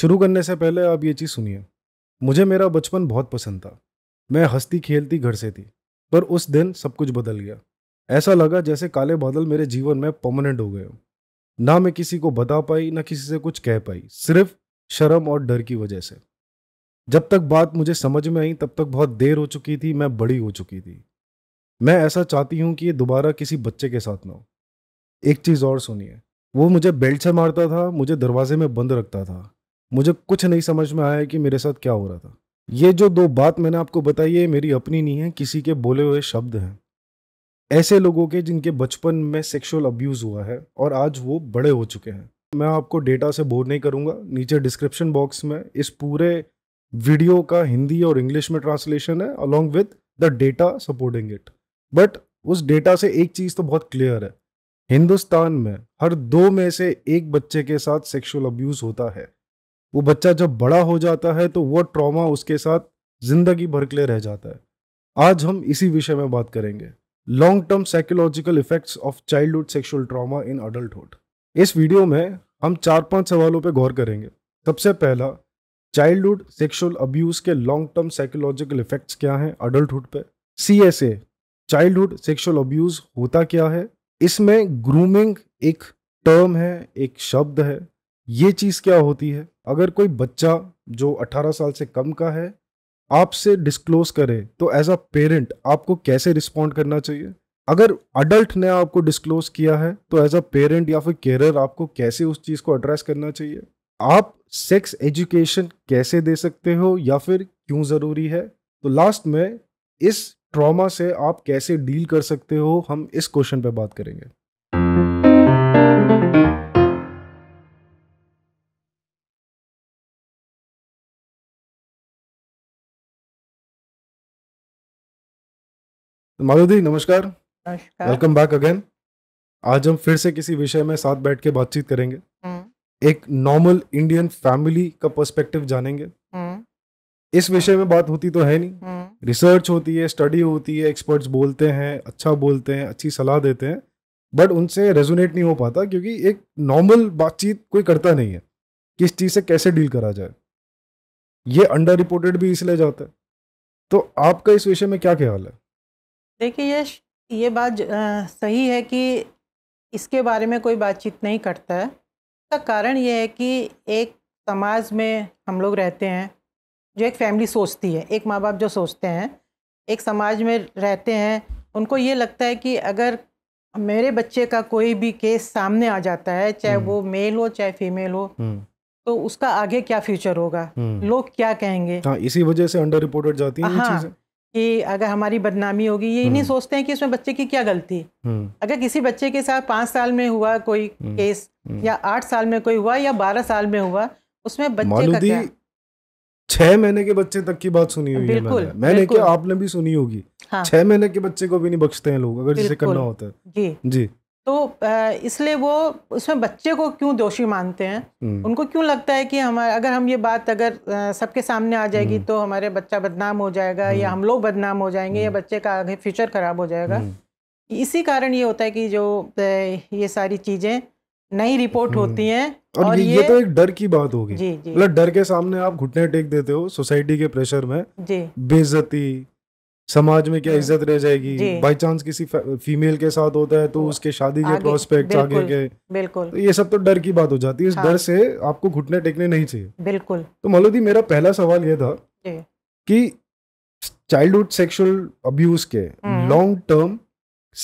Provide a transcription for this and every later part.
शुरू करने से पहले आप ये चीज़ सुनिए मुझे मेरा बचपन बहुत पसंद था मैं हंसती खेलती घर से थी पर उस दिन सब कुछ बदल गया ऐसा लगा जैसे काले बादल मेरे जीवन में परमानेंट हो गए ना मैं किसी को बता पाई ना किसी से कुछ कह पाई सिर्फ शर्म और डर की वजह से जब तक बात मुझे समझ में आई तब तक बहुत देर हो चुकी थी मैं बड़ी हो चुकी थी मैं ऐसा चाहती हूँ कि ये दोबारा किसी बच्चे के साथ ना हो एक चीज़ और सुनिए वो मुझे बेल्ट से मारता था मुझे दरवाजे में बंद रखता था मुझे कुछ नहीं समझ में आया कि मेरे साथ क्या हो रहा था ये जो दो बात मैंने आपको बताई है मेरी अपनी नहीं है किसी के बोले हुए शब्द हैं ऐसे लोगों के जिनके बचपन में सेक्सुअल अब्यूज़ हुआ है और आज वो बड़े हो चुके हैं मैं आपको डेटा से बोर नहीं करूँगा नीचे डिस्क्रिप्शन बॉक्स में इस पूरे वीडियो का हिंदी और इंग्लिश में ट्रांसलेशन है along with the data supporting it but उस डेटा से एक चीज़ तो बहुत क्लियर है हिंदुस्तान में हर दो में से एक बच्चे के साथ सेक्सुअल अब्यूज़ होता है वो बच्चा जब बड़ा हो जाता है तो वो ट्रॉमा उसके साथ जिंदगी भर के लिए रह जाता है आज हम इसी विषय में बात करेंगे long term psychological effects of childhood sexual trauma in adulthood इस वीडियो में हम चार पांच सवालों पर गौर करेंगे सबसे पहला चाइल्डहुड सेक्सुअल अब्यूज के लॉन्ग टर्म साइकोलॉजिकल इफेक्ट्स क्या हैं अडल्टहुड पे C S A childhood sexual abuse होता क्या है इसमें ग्रूमिंग एक टर्म है एक शब्द है ये चीज़ क्या होती है अगर कोई बच्चा जो 18 साल से कम का है आपसे डिस्क्लोज करे तो एज अ पेरेंट आपको कैसे रिस्पॉन्ड करना चाहिए अगर अडल्ट ने आपको डिस्क्लोज किया है तो एज अ पेरेंट या फिर केयर आपको कैसे उस चीज़ को एड्रेस करना चाहिए आप सेक्स एजुकेशन कैसे दे सकते हो या फिर क्यों ज़रूरी है तो लास्ट में इस ट्रॉमा से आप कैसे डील कर सकते हो हम इस क्वेश्चन पे बात करेंगे माधुदी नमस्कार वेलकम बैक अगेन आज हम फिर से किसी विषय में साथ बैठ के बातचीत करेंगे हम्म। एक नॉर्मल इंडियन फैमिली का पर्सपेक्टिव जानेंगे हम्म। इस विषय में बात होती तो है नहीं रिसर्च हम्म। होती है स्टडी होती है एक्सपर्ट्स बोलते हैं अच्छा बोलते हैं अच्छी सलाह देते हैं बट उनसे रेजोनेट नहीं हो पाता क्योंकि एक नॉर्मल बातचीत कोई करता नहीं है किस चीज़ से कैसे डील करा जाए ये अंडर रिपोर्टेड भी इसलिए जाता है तो आपका इस विषय में क्या ख्याल है देखिए यश ये बात आ, सही है कि इसके बारे में कोई बातचीत नहीं करता है इसका कारण ये है कि एक समाज में हम लोग रहते हैं जो एक फैमिली सोचती है एक माँ बाप जो सोचते हैं एक समाज में रहते हैं उनको ये लगता है कि अगर मेरे बच्चे का कोई भी केस सामने आ जाता है चाहे वो हम्म। मेल हो चाहे फीमेल हो हम्म। तो उसका आगे क्या फ्यूचर होगा हम्म। लोग क्या कहेंगे हाँ इसी वजह से अंडर रिपोर्टेड जाती है हाँ, चीज़ें कि अगर हमारी बदनामी होगी ये नहीं हम्म। सोचते हैं कि इसमें बच्चे की क्या गलती हम्म। अगर किसी बच्चे के साथ पाँच साल में हुआ कोई हम्म। केस या आठ साल में कोई हुआ या बारह साल में हुआ उसमें बच्चे का क्या छह महीने के बच्चे तक की बात सुनी हुई है मैंने मैंने क्या आपने भी सुनी होगी हाँ। छह महीने के बच्चे को भी नहीं बख्शते हैं लोग अगर जिसे करना होता है जी जी तो इसलिए वो उसमें बच्चे को क्यों दोषी मानते हैं हम्म। उनको क्यों लगता है कि हमारे अगर हम ये बात अगर सबके सामने आ जाएगी हम्म। तो हमारे बच्चा बदनाम हो जाएगा या हम्म। हम लोग बदनाम हो जाएंगे या बच्चे का आगे फ्यूचर ख़राब हो जाएगा इसी कारण ये होता है कि जो ये सारी चीज़ें नई रिपोर्ट होती हैं और, और ये, ये तो एक डर की बात होगी मतलब डर के सामने आप घुटने टेक देते हो सोसाइटी के प्रेशर में बेजती समाज में क्या हम्म। इज्जत रह जाएगी बाई चांस किसी फीमेल के साथ होता है तो उसके शादी के प्रोस्पेक्ट आगे के बिल्कुल तो ये सब तो डर की बात हो जाती है इस हाँ। डर से आपको घुटने टेकने नहीं चाहिए बिल्कुल तो मलोदी मेरा पहला सवाल ये था कि चाइल्डहुड सेक्सुअल अब्यूज के लॉन्ग टर्म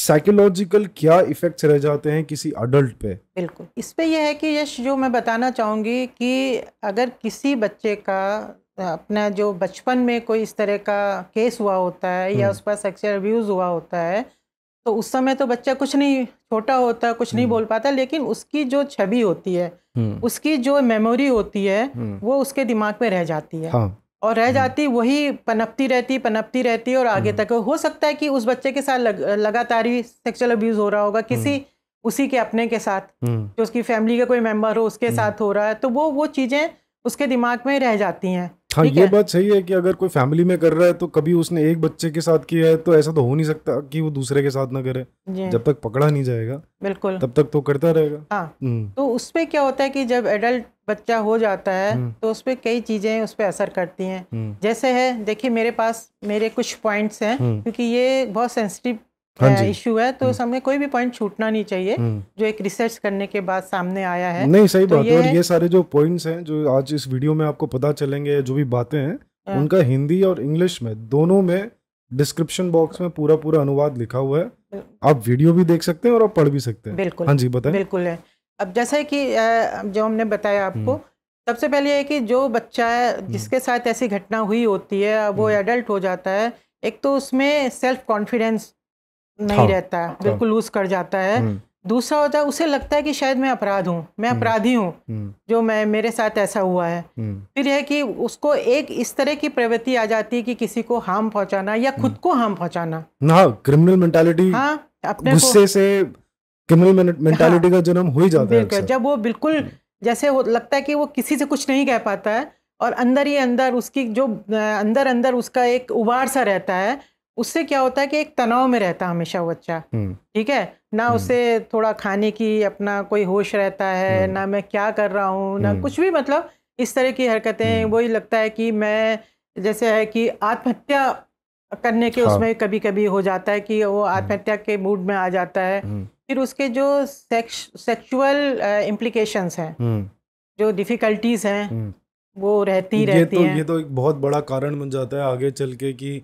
साइकोलॉजिकल क्या इफेक्ट्स रह जाते हैं किसी अडल्ट पे बिल्कुल इस पे यह है कि यश जो मैं बताना चाहूँगी कि अगर किसी बच्चे का अपना जो बचपन में कोई इस तरह का केस हुआ होता है या हम्म। उस पर सेक्सुअल अब्यूज़ हुआ होता है तो उस समय तो बच्चा कुछ नहीं छोटा होता है कुछ नहीं हम्म। बोल पाता लेकिन उसकी जो छवि होती है हम्म। उसकी जो मेमोरी होती है वो उसके दिमाग में रह जाती है हाँ। और रह जाती वही पनपती रहती पनपती रहती और आगे तक हो सकता है कि उस बच्चे के साथ लग, लगातार ही सेक्सुअल अब्यूज हो रहा होगा किसी उसी के अपने के साथ जो उसकी फैमिली का कोई मेंबर हो उसके साथ हो रहा है तो वो वो चीज़ें उसके दिमाग में रह जाती हैं हाँ ये बात सही है कि अगर कोई फैमिली में कर रहा है तो कभी उसने एक बच्चे के साथ किया है तो ऐसा तो हो नहीं सकता कि वो दूसरे के साथ ना करे जब तक पकड़ा नहीं जाएगा बिल्कुल तब तक तो करता रहेगा हाँ हम्म। तो उसपे क्या होता है कि जब एडल्ट बच्चा हो जाता है हम्म। तो उसपे कई चीजें उस पर असर करती हैं हम्म। जैसे है देखिए मेरे पास मेरे कुछ पॉइंट्स हैं क्योंकि ये बहुत सेंसिटिव इशू हाँ है तो हम्म। हमें कोई भी पॉइंट छूटना नहीं चाहिए हम्म। जो एक रिसर्च करने के बाद सामने आया है नहीं सही तो बात है और ये सारे जो पॉइंट्स हैं जो आज इस वीडियो में आपको पता चलेंगे जो भी बातें हैं हाँ। उनका हिंदी और इंग्लिश में दोनों में डिस्क्रिप्शन बॉक्स में पूरा पूरा अनुवाद लिखा हुआ है आप वीडियो भी देख सकते हैं और आप पढ़ भी सकते हैं बिल्कुल हाँ जी बताए बिल्कुल है अब जैसे कि जो हमने बताया आपको हम्म। सबसे पहले ये कि जो बच्चा है जिसके साथ ऐसी घटना हुई होती है वो एडल्ट हो जाता है एक तो उसमें सेल्फ कॉन्फिडेंस नहीं हाँ, रहता हाँ। बिल्कुल लूज कर जाता है हम्म। दूसरा होता है उसे लगता है कि शायद मैं अपराध हूँ मैं हम्म। अपराधी हूँ हम्म। जो मैं मेरे साथ ऐसा हुआ है फिर यह कि उसको एक इस तरह की प्रवृत्ति आ जाती है कि किसी को हार्म पहुंचाना या खुद को हार्म पहुंचाना ना क्रिमिनल मेंटालिटी हाँ अपने गुस्से से क्रिमिनल मेंटालिटी हाँ। का जन्म हो ही जाता है जब वो बिल्कुल जैसे वो लगता है कि वो किसी से कुछ नहीं कह पाता है और अंदर ही अंदर उसकी जो अंदर अंदर उसका एक उबार सा रहता है उससे क्या होता है कि एक तनाव में रहता है हमेशा वो बच्चा हम्म। ठीक है ना हम्म। उसे थोड़ा खाने की अपना कोई होश रहता है हम्म। ना मैं क्या कर रहा हूँ ना कुछ भी मतलब इस तरह की हरकतें वही लगता है कि मैं जैसे है कि आत्महत्या करने के हाँ। उसमें कभी कभी हो जाता है कि वो आत्महत्या के मूड में आ जाता है फिर उसके जो सेक्स सेक्सुअल इम्प्लीकेशंस हैं जो डिफ़िकल्टीज़ हैं वो रहती ये तो रहती तो, है ये तो एक बहुत बड़ा कारण बन जाता है आगे चल के कि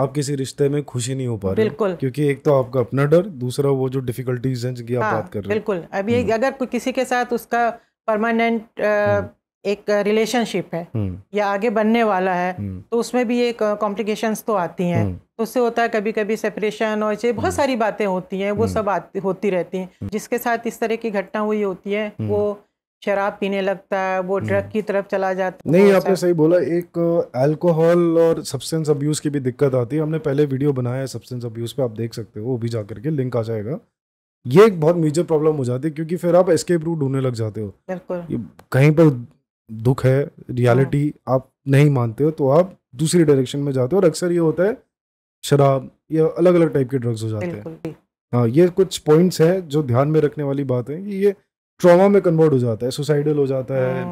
आप किसी रिश्ते में खुशी नहीं हो पा रहे बिल्कुल क्योंकि एक तो आपका अपना डर दूसरा वो जो डिफिकल्टीज हैं जिनकी आप हाँ, बात कर रहे हैं बिल्कुल अभी हम्म। अगर कोई किसी के साथ उसका परमानेंट हम्म। एक रिलेशनशिप है हम्म। या आगे बनने वाला है तो उसमें भी एक कॉम्प्लिकेशंस तो आती हैं तो उससे होता है कभी कभी सेपरेशन और ये बहुत सारी बातें होती हैं वो सब आती होती रहती हैं जिसके साथ इस तरह की घटना हुई होती है वो शराब पीने लगता है वो ड्रग हम्म। की तरफ चला जाता है नहीं आपने सही बोला एक अल्कोहल और सब्सटेंस अब्यूज़ की भी दिक्कत आती है हमने पहले वीडियो बनाया है सब्सटेंस अब्यूज़ पे आप देख सकते हो वो भी जाकर के लिंक आ जाएगा ये एक बहुत मेजर प्रॉब्लम हो जाती है क्योंकि फिर आप एस्केप रूट ढूंढने लग जाते हो बिल्कुल कहीं पर दुख है रियलिटी हाँ। आप नहीं मानते हो तो आप दूसरी डायरेक्शन में जाते हो और अक्सर ये होता है शराब या अलग अलग टाइप के ड्रग्स हो जाते हैं हाँ ये कुछ पॉइंट्स हैं जो ध्यान में रखने वाली बात है कि ये ट्रॉमा में कन्वर्ट हो जाता है सुसाइडल हो जाता है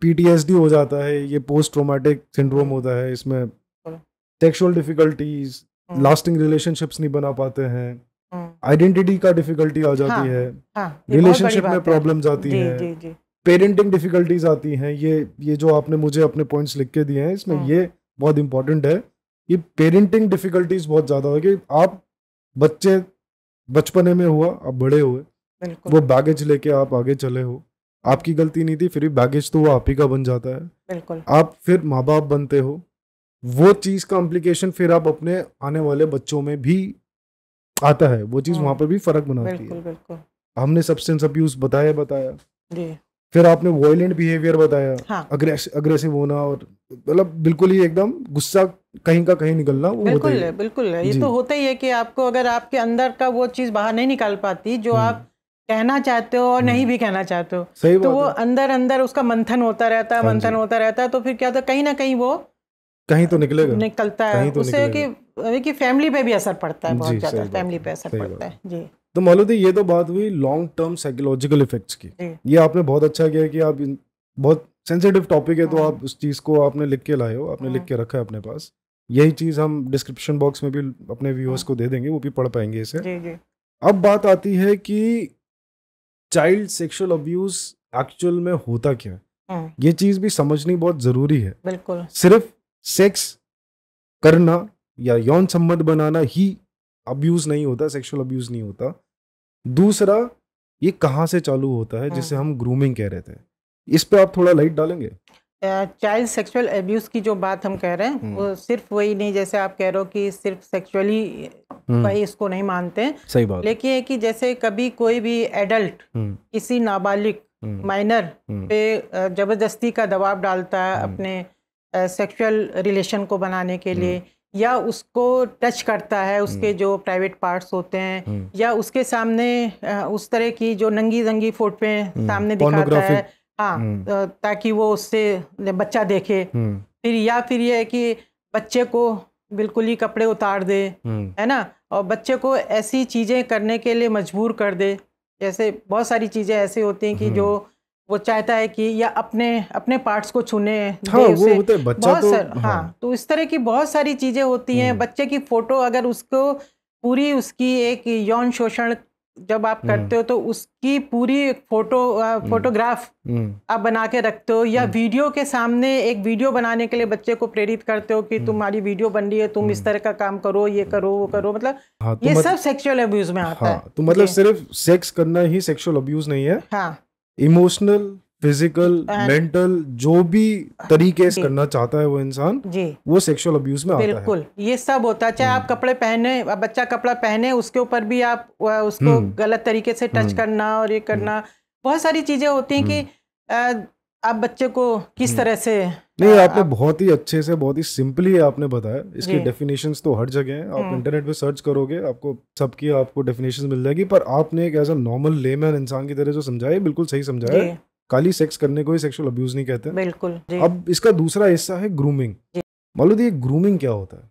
पीटीएसडी हाँ। हो जाता है ये पोस्ट ट्रोमेटिक सिंड्रोम होता है इसमें सेक्सुअल डिफिकल्टीज लास्टिंग रिलेशनशिप्स नहीं बना पाते हैं आइडेंटिटी हाँ। का डिफिकल्टी आ जाती हाँ, है हाँ, रिलेशनशिप में प्रॉब्लम आती है पेरेंटिंग डिफिकल्टीज आती हैं ये ये जो आपने मुझे अपने पॉइंट्स लिख के दिए हैं इसमें हाँ। ये बहुत इंपॉर्टेंट है ये पेरेंटिंग डिफिकल्टीज बहुत ज़्यादा होगी आप बच्चे बचपने में हुआ आप बड़े हुए वो बैगेज लेके आप आगे चले हो आपकी गलती नहीं थी फिर भी बैगेज तो वो आप ही का बन जाता है बिल्कुल आप फिर माँ बाप बनते हो वो चीज़ का अम्प्लीकेशन फिर आप अपने आने वाले बच्चों में भी आता है वो चीज़ वहां हम्म। पर भी फर्क बनाती बिल्कुल, है बिल्कुल हमने सब्सटेंस अब्यूज बताया बताया जी फिर आपने वॉयलेंट बिहेवियर बताया हाँ। अग्रेसिव होना और मतलब बिल्कुल ही एकदम गुस्सा कहीं का कहीं निकलना वो बिल्कुल है बिल्कुल है ये तो होता ही है कि आपको अगर आपके अंदर का वो चीज़ बाहर नहीं निकाल पाती जो हम्म। आप कहना चाहते हो और नहीं हम्म। भी कहना चाहते हो सही तो वो अंदर अंदर उसका मंथन होता रहता है हाँ मंथन होता रहता है तो फिर क्या होता है कहीं ना कहीं वो कहीं तो निकलेगा निकलता है तो उससे कि कि फैमिली पे भी असर पड़ता है बहुत ज्यादा फैमिली पे असर पड़ता है जी तो मौलूदी ये तो बात हुई लॉन्ग टर्म साइकोलॉजिकल इफेक्ट्स की ये आपने बहुत अच्छा किया कि आप बहुत सेंसिटिव टॉपिक है तो हाँ। आप उस चीज़ को आपने लिख के लाए हो आपने लिख हाँ। के रखा है अपने पास यही चीज़ हम डिस्क्रिप्शन बॉक्स में भी अपने व्यूअर्स को दे देंगे वो भी पढ़ पाएंगे इसे जी जी अब बात आती है कि चाइल्ड सेक्सुअल अब्यूज एक्चुअल में होता क्या है हम्म। ये चीज भी समझनी बहुत जरूरी है बिल्कुल सिर्फ सेक्स करना या यौन संबंध बनाना ही अब्यूज नहीं होता सेक्सुअल अब्यूज नहीं होता दूसरा ये कहाँ से चालू होता है जिसे हम्म। हम ग्रूमिंग कह रहे थे इस पे आप थोड़ा लाइट डालेंगे चाइल्ड सेक्सुअल अब्यूज की जो बात हम कह रहे हैं हम्म। वो सिर्फ वही नहीं जैसे आप कह रहे हो कि सिर्फ सेक्सुअली हम्म। भाई इसको नहीं मानते हैं सही बात लेकिन है कि जैसे कभी कोई भी एडल्ट हम्म। किसी नाबालिग माइनर हम्म। पे जबरदस्ती का दबाव डालता है अपने सेक्सुअल रिलेशन को बनाने के लिए या उसको टच करता है उसके जो प्राइवेट पार्ट्स होते हैं या उसके सामने उस तरह की जो नंगी जंगी फोटोएं सामने दिखाता है हाँ ताकि वो उससे बच्चा देखे फिर या फिर यह है कि बच्चे को बिल्कुल ही कपड़े उतार दे हम्म। है ना और बच्चे को ऐसी चीज़ें करने के लिए मजबूर कर दे जैसे बहुत सारी चीज़ें ऐसी होती हैं कि हम्म। जो वो चाहता है कि या अपने अपने पार्ट्स को छूने हाँ, वो होते बच्चा बहुत तो, सर, हाँ, हाँ तो इस तरह की बहुत सारी चीज़ें होती हैं हम्म। बच्चे की फ़ोटो अगर उसको पूरी उसकी एक यौन शोषण जब आप हम्म। करते हो तो उसकी पूरी एक फोटो हम्म। फोटोग्राफ हम्म। आप बना के रखते हो या वीडियो के सामने एक वीडियो बनाने के लिए बच्चे को प्रेरित करते हो कि तुम्हारी वीडियो बन रही है तुम इस तरह का काम करो ये करो वो करो मतलब हाँ, तो ये मत... सब सेक्सुअल अब्यूज में आता हाँ, है तो मतलब सिर्फ सेक्स करना ही सेक्सुअल अब्यूज नहीं है हाँ इमोशनल फिजिकल मेंटल जो भी तरीके से करना चाहता है वो इंसान वो सेक्सुअल अब्यूज में आता है ये सब होता है चाहे आप हम्म। कपड़े पहने बच्चा कपड़ा पहने उसके ऊपर भी आप उसको हम्म। गलत तरीके से टच हम्म। करना और ये करना बहुत सारी चीजें होती हैं कि आप बच्चे को किस तरह से नहीं आपने आप... बहुत ही अच्छे से बहुत ही सिंपली आपने बताया इसकी डेफिनेशन तो हर जगह है आप इंटरनेट पे सर्च करोगे आपको सबकी आपको डेफिनेशन मिल जाएगी पर आपने एक एज अ नॉर्मल लेमैन इंसान की तरह जो समझाया बिल्कुल सही समझाया काली सेक्स करने को ही सेक्सुअल अब्यूज नहीं कहते बिल्कुल अब इसका दूसरा हिस्सा है ग्रूमिंग मान लो ये ग्रूमिंग क्या होता है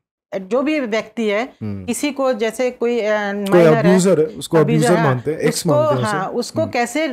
जो भी व्यक्ति है हम्म। किसी को जैसे कोई अब्यूजर है उसको अब्यूजर हाँ, मानते हैं एक्स मानते हैं हाँ, उसको हम्म। कैसे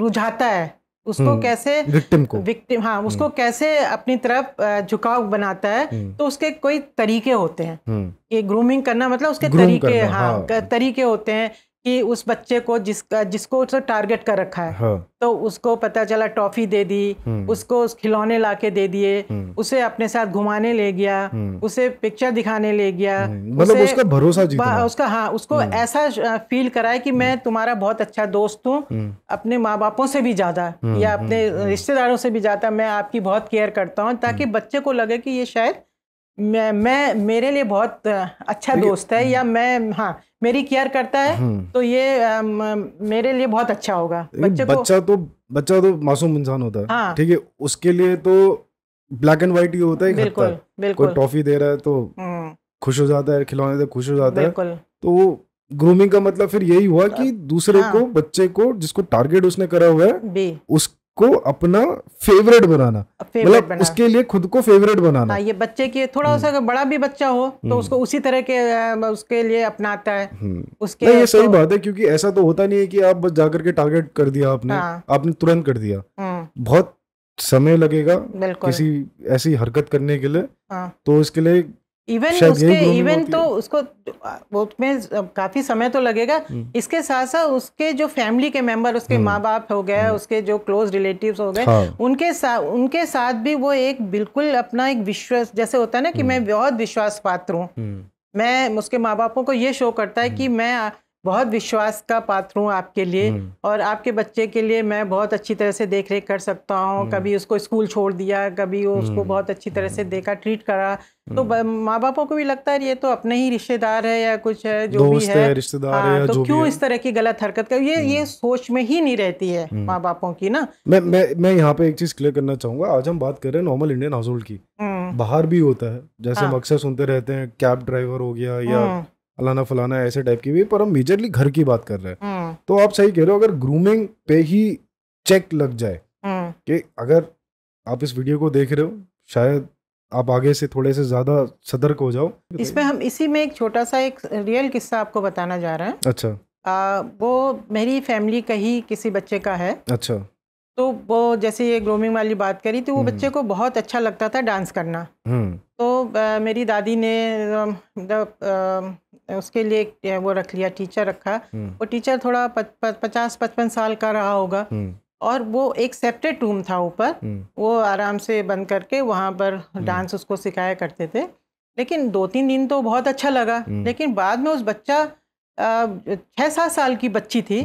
रुझाता है उसको हम्म। कैसे विक्टिम को विक्टिम हाँ उसको कैसे अपनी तरफ झुकाव बनाता है तो उसके कोई तरीके होते हैं ये ग्रूमिंग करना मतलब उसके तरीके हाँ, हाँ तरीके होते हैं कि उस बच्चे को जिसका जिसको उसने टारगेट कर रखा है हाँ। तो उसको पता चला टॉफी दे दी हम्म। उसको उस खिलौने ला के दे दिए हम्म। उसे अपने साथ घुमाने ले गया हम्म। उसे पिक्चर दिखाने ले गया मतलब उसका भरोसा जीतना उसका हाँ उसको ऐसा फील कराए कि मैं तुम्हारा बहुत अच्छा दोस्त हूँ अपने माँ बापों से भी ज्यादा या अपने रिश्तेदारों से भी ज्यादा मैं आपकी बहुत केयर करता हूँ ताकि बच्चे को लगे कि ये शायद मैं मैं मेरे लिए बहुत अच्छा दोस्त है या मैं हाँ मेरी केयर करता है हम्म। तो ये आ, मेरे लिए बहुत अच्छा होगा बच्चे बच्चा को... तो बच्चा तो मासूम इंसान होता है हाँ। ठीक है उसके लिए तो ब्लैक एंड व्हाइट ही होता है बिल्कुल, बिल्कुल। कोई टॉफी दे रहा है तो हम्म। खुश हो जाता है खिलौने से खुश हो जाता है तो ग्रूमिंग का मतलब फिर यही हुआ कि दूसरे हाँ। को बच्चे को जिसको टारगेट उसने करा हुआ है उस को अपना फेवरेट बनाना मतलब उसके लिए खुद को फेवरेट बनाना हाँ, ये बच्चे की थोड़ा सा बड़ा भी बच्चा हो तो हम्म। उसको उसी तरह के उसके लिए अपनाता है हम्म। उसके नहीं, ये तो... सही बात है क्योंकि ऐसा तो होता नहीं है कि आप बस जाकर के टारगेट कर दिया आपने हाँ, आपने तुरंत कर दिया हम्म। बहुत समय लगेगा किसी ऐसी हरकत करने के लिए हाँ। तो इसके लिए इवन उसके इवन तो उसको में काफी समय तो लगेगा हम्म। इसके साथ साथ उसके जो फैमिली के मेंबर उसके हम्म। माँ बाप हो गए हम्म। उसके जो क्लोज रिलेटिव हो गए हाँ। उनके साथ उनके साथ भी वो एक बिल्कुल अपना एक विश्वास जैसे होता है ना कि मैं बहुत विश्वास पात्र हूँ मैं उसके माँ बापों को ये शो करता है कि मैं बहुत विश्वास का पात्र हूँ आपके लिए हम्म। और आपके बच्चे के लिए मैं बहुत अच्छी तरह से देख रेख कर सकता हूँ हम्म। कभी उसको स्कूल छोड़ दिया कभी उसको हम्म। बहुत अच्छी तरह से देखा ट्रीट करा तो माँ बापों को भी लगता है ये तो अपने ही रिश्तेदार है या कुछ है जो भी है रिश्तेदार हाँ, तो है तो क्यों इस तरह की गलत हरकत कर ये ये सोच में ही नहीं रहती है माँ बापों की ना मैं मैं मैं यहाँ पे एक चीज क्लियर करना चाहूंगा आज हम बात कर रहे हैं नॉर्मल इंडियन हाउस होल्ड की बाहर भी होता है जैसे हम हाँ। अक्सर सुनते रहते हैं कैब ड्राइवर हो गया या फलाना फलाना ऐसे टाइप की भी पर हम मेजरली घर की बात कर रहे हैं हम्म। तो आप सही कह रहे हो अगर ग्रूमिंग पे ही चेक लग जाए हम्म। कि अगर आप इस वीडियो को देख रहे हो शायद आप आगे से थोड़े से ज्यादा सतर्क हो जाओ इसमें हम इसी में एक छोटा सा एक रियल किस्सा आपको बताना जा रहा है अच्छा आ, वो मेरी फैमिली कहीं किसी बच्चे का है अच्छा तो वो जैसे ये ग्रूमिंग वाली बात करी तो वो हम्म। बच्चे को बहुत अच्छा लगता था डांस करना तो आ, मेरी दादी ने मतलब, उसके लिए वो रख लिया टीचर रखा हम्म। वो टीचर थोड़ा प, प, पचास पचपन साल का रहा होगा हम्म। और वो एक सेपरेट रूम था ऊपर हम्म। वो आराम से बंद करके वहाँ पर डांस उसको सिखाया करते थे लेकिन दो तीन दिन तो बहुत अच्छा लगा लेकिन बाद में उस बच्चा छः सात साल की बच्ची थी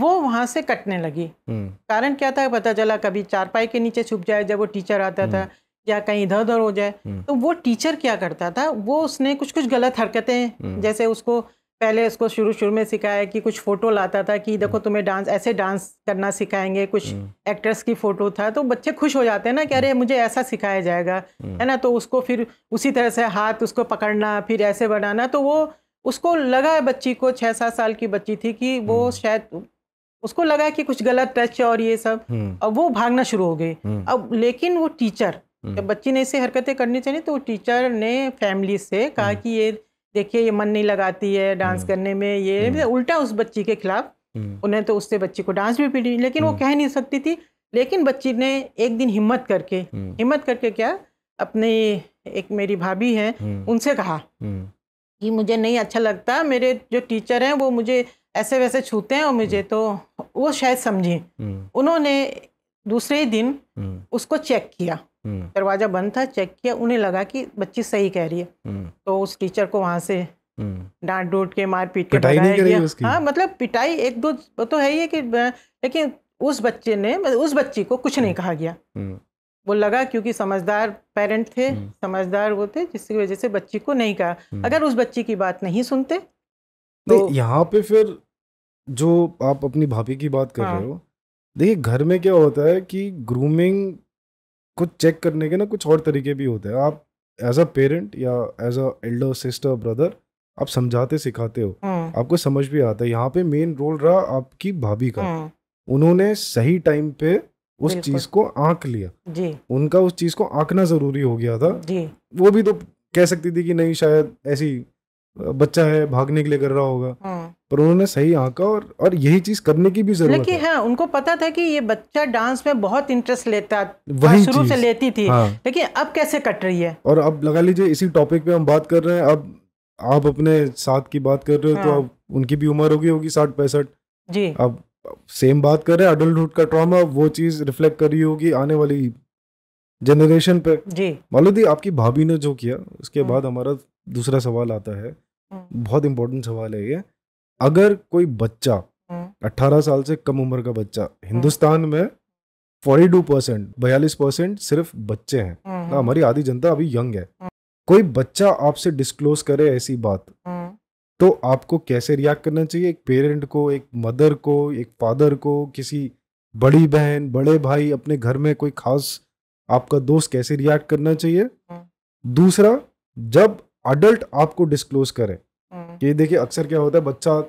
वो वहाँ से कटने लगी कारण क्या था पता चला कभी चारपाई के नीचे छुप जाए जब वो टीचर आता था या कहीं इधर उधर हो जाए हम्म। तो वो टीचर क्या करता था वो उसने कुछ कुछ गलत हरकतें हम्म। जैसे उसको पहले उसको शुरू शुरू में सिखाया कि कुछ फ़ोटो लाता था कि देखो हम्म। तुम्हें डांस ऐसे डांस करना सिखाएंगे कुछ एक्टर्स की फ़ोटो था तो बच्चे खुश हो जाते हैं ना कि अरे मुझे ऐसा सिखाया जाएगा है ना तो उसको फिर उसी तरह से हाथ उसको पकड़ना फिर ऐसे बनाना तो वो उसको लगा है बच्ची को छः सात साल की बच्ची थी कि वो शायद उसको लगा कि कुछ गलत टच और ये सब अब वो भागना शुरू हो गई अब लेकिन वो टीचर जब हम्म। बच्ची ने ऐसी हरकतें करनी चाहिए तो टीचर ने फैमिली से कहा हम्म। कि ये देखिए ये मन नहीं लगाती है डांस हम्म। करने में ये उल्टा उस बच्ची के खिलाफ उन्हें तो उससे बच्ची को डांस भी पीटी लेकिन वो कह नहीं सकती थी लेकिन बच्ची ने एक दिन हिम्मत करके हिम्मत करके क्या अपने एक मेरी भाभी हैं उनसे कहा कि मुझे नहीं अच्छा लगता मेरे जो टीचर हैं वो मुझे ऐसे वैसे छूते हैं और मुझे तो वो शायद समझें उन्होंने दूसरे ही दिन उसको चेक किया हम्म। दरवाज़ा बंद था चेक किया उन्हें लगा कि बच्ची सही कह रही है हम्म। तो उस टीचर को वहां से हम्म। डांट डूट के मार पीट के पिटाई नहीं किया उसकी हाँ मतलब पिटाई एक दो तो है ही कि लेकिन उस बच्चे ने उस बच्ची को कुछ नहीं कहा गया वो लगा क्योंकि समझदार पेरेंट थे समझदार वो थे जिसकी वजह से बच्ची को नहीं कहा अगर उस बच्ची की बात नहीं सुनते तो यहाँ पे फिर जो आप अपनी भाभी की बात कर रहे हाँ। हो देखिए घर में क्या होता है कि ग्रूमिंग कुछ चेक करने के ना कुछ और तरीके भी होते हैं आप एज अ पेरेंट या as a elder sister brother आप समझाते सिखाते हो हम्म। आपको समझ भी आता है यहाँ पे मेन रोल रहा आपकी भाभी का हम्म। उन्होंने सही टाइम पे उस चीज को आंक लिया जी उनका उस चीज को आंकना जरूरी हो गया था जी वो भी तो कह सकती थी कि नहीं शायद ऐसी बच्चा है भागने के लिए कर रहा होगा हाँ। पर उन्होंने सही आंका और और यही चीज करने की भी जरूरत है हाँ, उनको पता था कि ये बच्चा डांस में बहुत इंटरेस्ट लेता वही शुरू से लेती थी हाँ। लेकिन अब कैसे कट रही है और अब लगा लीजिए इसी टॉपिक पे हम बात कर रहे हैं अब आप अपने साथ की बात कर रहे हो तो हाँ। तो अब उनकी भी उम्र होगी होगी साठ पैंसठ जी अब सेम बात कर रहे हैं अडल्टहुड का ट्रामा वो चीज रिफ्लेक्ट कर रही होगी आने वाली जनरेशन पे जी मालूदी दी आपकी भाभी ने जो किया उसके हाँ। बाद हमारा दूसरा सवाल आता है हम्म। बहुत इंपॉर्टेंट सवाल है ये अगर कोई बच्चा 18 हम्म। साल से कम उम्र का बच्चा हम्म। हिंदुस्तान में 42 परसेंट बयालीस परसेंट सिर्फ बच्चे हैं हमारी आधी जनता अभी यंग है कोई बच्चा आपसे डिस्क्लोज करे ऐसी बात तो आपको कैसे रिएक्ट करना चाहिए एक पेरेंट को एक मदर को एक फादर को किसी बड़ी बहन बड़े भाई अपने घर में कोई खास आपका दोस्त कैसे रिएक्ट करना चाहिए दूसरा जब अडल्ट आपको डिस्क्लोज करे हम्म। कि देखिए अक्सर क्या होता है बच्चा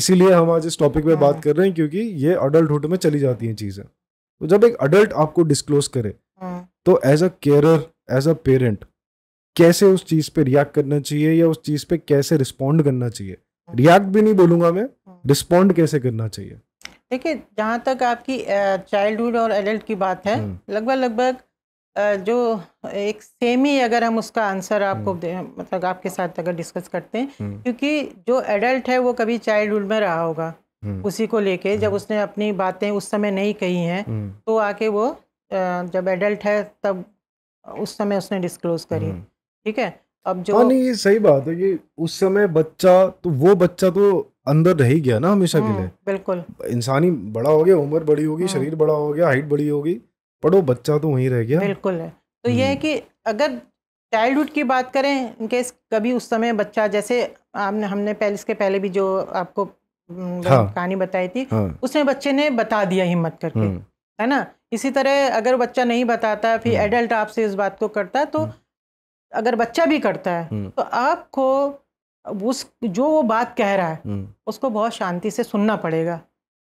इसीलिए हम आज इस टॉपिक पे बात हम्म। कर रहे हैं क्योंकि ये अडल्टहुड में चली जाती हैं चीज़ें तो जब एक अडल्ट आपको डिस्क्लोज करे हम्म। तो as a care as a parent कैसे उस चीज़ पे रिएक्ट करना चाहिए या उस चीज़ पे कैसे रिस्पॉन्ड करना चाहिए रिएक्ट भी नहीं बोलूंगा मैं रिस्पॉन्ड कैसे करना चाहिए देखिए जहाँ तक आपकी चाइल्डहुड और एडल्ट की बात है लगभग लगभग जो एक सेम ही अगर हम उसका आंसर आपको हम्म। मतलब आपके साथ अगर डिस्कस करते हैं हम्म। क्योंकि जो एडल्ट है वो कभी चाइल्डहुड में रहा होगा हम्म। उसी को लेके जब उसने अपनी बातें उस समय नहीं कही हैं तो आके वो जब एडल्ट है तब उस समय उसने डिस्क्लोज करी ठीक है अब जो हाँ नहीं ये सही बात है ये उस समय बच्चा तो वो बच्चा तो अंदर रह गया ना हमेशा के लिए बिल्कुल इंसानी बड़ा हो गया उम्र बड़ी होगी हाँ। शरीर बड़ा हो गया हाइट बड़ी होगी पढ़ो बच्चा तो वहीं रह गया बिल्कुल है तो ये है हम्म। कि अगर चाइल्डहुड की बात करें इनकेस कभी उस समय बच्चा जैसे आपने हमने पहले इसके पहले भी जो आपको हम्म, हाँ, कहानी बताई थी हाँ, उसमें बच्चे ने बता दिया हिम्मत करके हम्म। है ना इसी तरह अगर बच्चा नहीं बताता फिर एडल्ट आपसे इस बात को करता तो अगर बच्चा भी करता है तो आपको उस जो वो बात कह रहा है उसको बहुत शांति से सुनना पड़ेगा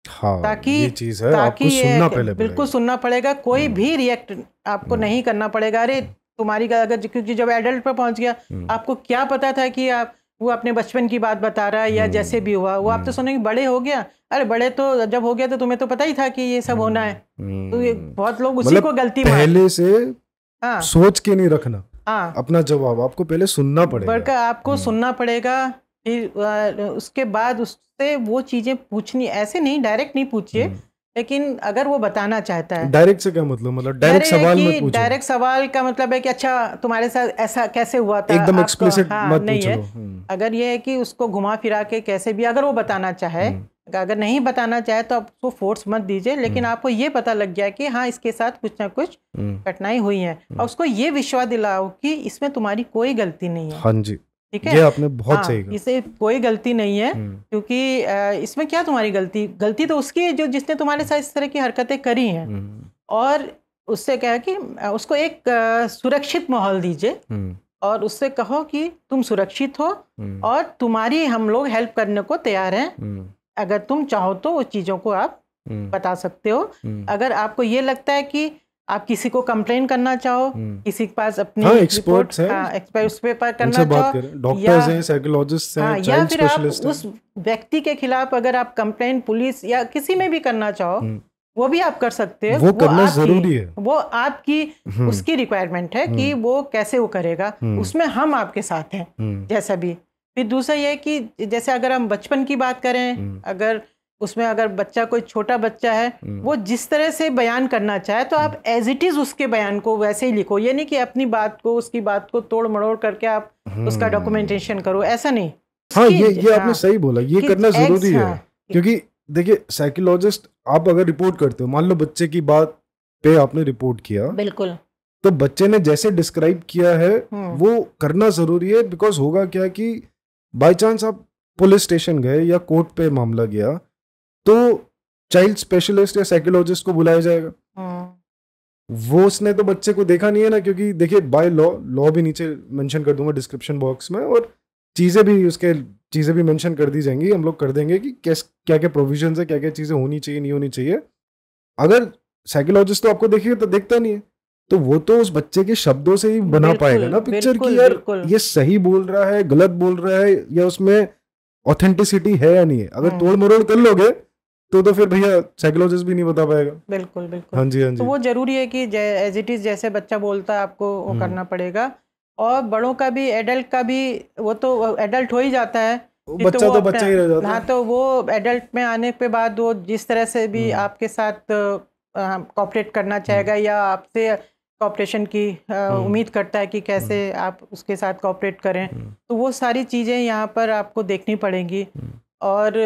हाँ, ताकि ये चीज है ताकि आपको सुनना पहले बिल्कुल सुनना पड़ेगा कोई हम्म। भी रिएक्ट आपको हम्म। नहीं करना पड़ेगा अरे तुम्हारी अगर क्योंकि जब एडल्ट पर पहुंच गया हम्म। आपको क्या पता था कि आप वो अपने बचपन की बात बता रहा है या जैसे भी हुआ वो आप तो सुनेंगे बड़े हो गया अरे बड़े तो जब हो गया तो तुम्हें तो पता ही था कि ये सब होना है तो ये बहुत लोग उसी मतलब को गलती पहले से हाँ सोच के नहीं रखना हाँ। अपना जवाब आपको पहले सुनना पड़ेगा आपको सुनना पड़ेगा फिर उसके बाद उससे वो चीज़ें पूछनी ऐसे नहीं डायरेक्ट नहीं पूछिए हम्म। लेकिन अगर वो बताना चाहता है डायरेक्ट से क्या मतलब मतलब डायरेक्ट सवाल में पूछो डायरेक्ट सवाल का मतलब है कि अच्छा तुम्हारे साथ ऐसा कैसे हुआ था एकदम एक्सप्लिसिट हाँ, मत नहीं है हम्म। अगर ये है कि उसको घुमा फिरा के कैसे भी अगर वो बताना चाहे हम्म। अगर नहीं बताना चाहे तो आप उसको फोर्स मत दीजिए लेकिन आपको ये पता लग गया कि हाँ इसके साथ कुछ ना कुछ कठिनाई हुई है और उसको ये विश्वास दिलाओ कि इसमें तुम्हारी कोई गलती नहीं है हाँ जी ठीक है ये आपने बहुत हाँ, सही इसे कोई गलती नहीं है हम्म। क्योंकि इसमें क्या तुम्हारी गलती गलती तो उसकी है जो जिसने तुम्हारे साथ इस तरह की हरकतें करी हैं हम्म। और उससे क्या कि उसको एक सुरक्षित माहौल दीजिए हम्म। और उससे कहो कि तुम सुरक्षित हो और तुम्हारी हम लोग हेल्प करने को तैयार हैं अगर तुम चाहो तो उस चीज़ों को आप बता सकते हो अगर आपको ये लगता है कि आप किसी को कंप्लेन करना चाहो हम्म। किसी के पास अपनी हाँ, एक्सपर्ट्स हैं हाँ, पेपर करना चाहो डॉक्टर्स हैं साइकोलॉजिस्ट हैं हाँ, या फिर आप उस व्यक्ति के खिलाफ अगर आप कंप्लेन पुलिस या किसी में भी करना चाहो हम्म। वो भी आप कर सकते हो वो, वो करना जरूरी है वो आपकी हम्म। उसकी रिक्वायरमेंट है कि वो कैसे वो करेगा उसमें हम आपके साथ हैं जैसा भी फिर दूसरा यह कि जैसे अगर हम बचपन की बात करें अगर उसमें अगर बच्चा कोई छोटा बच्चा है हम्म। वो जिस तरह से बयान करना चाहे तो आप एज इट इज़ उसके बयान को वैसे ही लिखो ये नहीं कि अपनी बात को उसकी बात को तोड़ मड़ोड़ करके आप हम्म। उसका डॉक्यूमेंटेशन करो ऐसा नहीं हाँ ये ये हाँ, आपने सही बोला ये करना ज़रूरी है हाँ, क्योंकि देखिए साइकोलॉजिस्ट आप अगर रिपोर्ट करते हो मान लो बच्चे की बात पे आपने रिपोर्ट किया बिल्कुल तो बच्चे ने जैसे डिस्क्राइब किया है हम्म। वो करना ज़रूरी है बिकॉज होगा क्या कि बाई चांस आप पुलिस स्टेशन गए या कोर्ट पे मामला गया तो चाइल्ड स्पेशलिस्ट या साइकोलॉजिस्ट को बुलाया जाएगा हाँ। वो उसने तो बच्चे को देखा नहीं है ना क्योंकि देखिए बाय लॉ लॉ भी नीचे मेंशन कर दूंगा डिस्क्रिप्शन बॉक्स में और चीज़ें भी उसके चीज़ें भी मेंशन कर दी जाएंगी हम लोग कर देंगे कि कैस क्या क्या प्रोविजन है क्या क्या चीज़ें होनी चाहिए नहीं होनी चाहिए अगर साइकोलॉजिस्ट तो आपको देखिए तो देखता नहीं है तो वो तो उस बच्चे के शब्दों से ही बना पाएगा ना पिक्चर की यार ये सही बोल रहा है गलत बोल रहा है या उसमें ऑथेंटिसिटी है या नहीं है अगर हाँ। तोड़ मरोड़ कर लोगे तो तो फिर भैया साइकोलॉजिस्ट भी नहीं बता पाएगा बिल्कुल बिल्कुल हाँ जी हाँ जी तो वो जरूरी है कि एज इट इज जैसे बच्चा बोलता है आपको वो हम्म। करना पड़ेगा और बड़ों का भी एडल्ट का भी वो तो एडल्ट हो ही जाता है बच्चा तो, तो बच्चा तो ही रह जाता है हाँ तो वो एडल्ट में आने के बाद वो जिस तरह से भी हम्म। आपके साथ कॉपरेट करना हम्म। चाहेगा या आपसे कॉपरेशन की उम्मीद करता है कि कैसे आप उसके साथ कॉपरेट करें तो वो सारी चीज़ें यहाँ पर आपको देखनी पड़ेंगी और